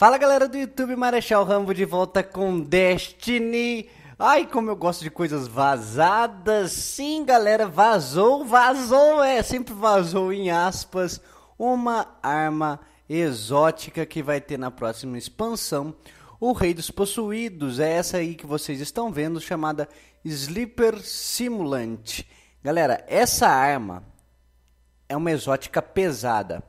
Fala galera do YouTube, Marechal Rambo de volta com Destiny. Ai, como eu gosto de coisas vazadas. Sim, galera, vazou, vazou, é, sempre vazou em aspas uma arma exótica que vai ter na próxima expansão. O Rei dos Possuídos, é essa aí que vocês estão vendo, chamada Sleeper Simulant. Galera, essa arma é uma exótica pesada.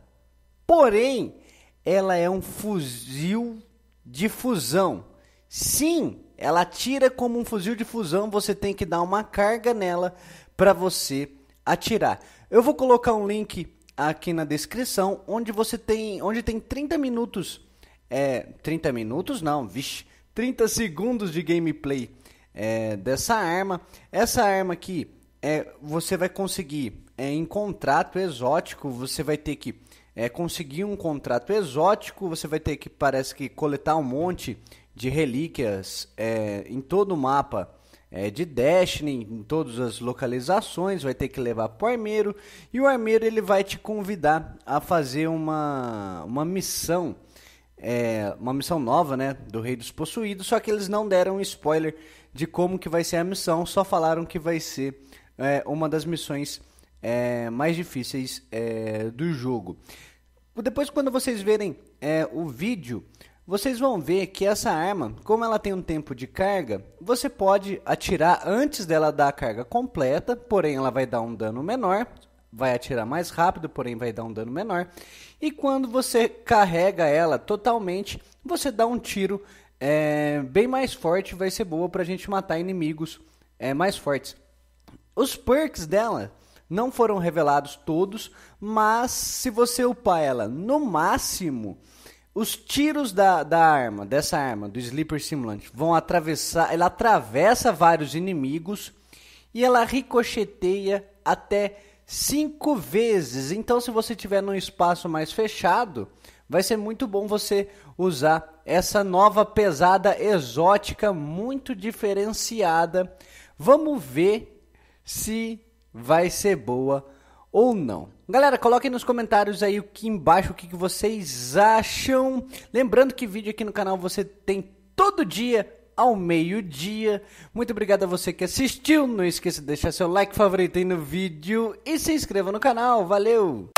Porém, ela é um fuzil de fusão. Sim, ela atira como um fuzil de fusão, você tem que dar uma carga nela para você atirar. Eu vou colocar um link aqui na descrição onde você tem, onde tem 30 minutos é, 30 minutos não, vixe, 30 segundos de gameplay é, dessa arma. Essa arma aqui é, você vai conseguir é, em contrato exótico, você vai ter que é, conseguir um contrato exótico, você vai ter que, parece que, coletar um monte de relíquias é, em todo o mapa é, de Destiny, em todas as localizações, vai ter que levar para o armeiro, e o armeiro ele vai te convidar a fazer uma, uma missão, é, uma missão nova, né, do Rei dos Possuídos, só que eles não deram spoiler de como que vai ser a missão, só falaram que vai ser é, uma das missões é, mais difíceis é, do jogo. Depois, quando vocês verem é, o vídeo, vocês vão ver que essa arma, como ela tem um tempo de carga, você pode atirar antes dela dar a carga completa, porém ela vai dar um dano menor. Vai atirar mais rápido, porém vai dar um dano menor. E quando você carrega ela totalmente, você dá um tiro é, bem mais forte, vai ser boa para a gente matar inimigos é, mais fortes. Os perks dela não foram revelados todos, mas se você upar ela no máximo, os tiros da, da arma, dessa arma, do Sleeper Simulant, vão atravessar. Ela atravessa vários inimigos e ela ricocheteia até cinco vezes. Então, se você tiver num espaço mais fechado, vai ser muito bom você usar essa nova pesada exótica muito diferenciada. Vamos ver se vai ser boa ou não. Galera, coloquem nos comentários aí que embaixo o que, que vocês acham. Lembrando que vídeo aqui no canal você tem todo dia ao meio-dia. Muito obrigado a você que assistiu. Não esqueça de deixar seu like favorito aí no vídeo e se inscreva no canal. Valeu!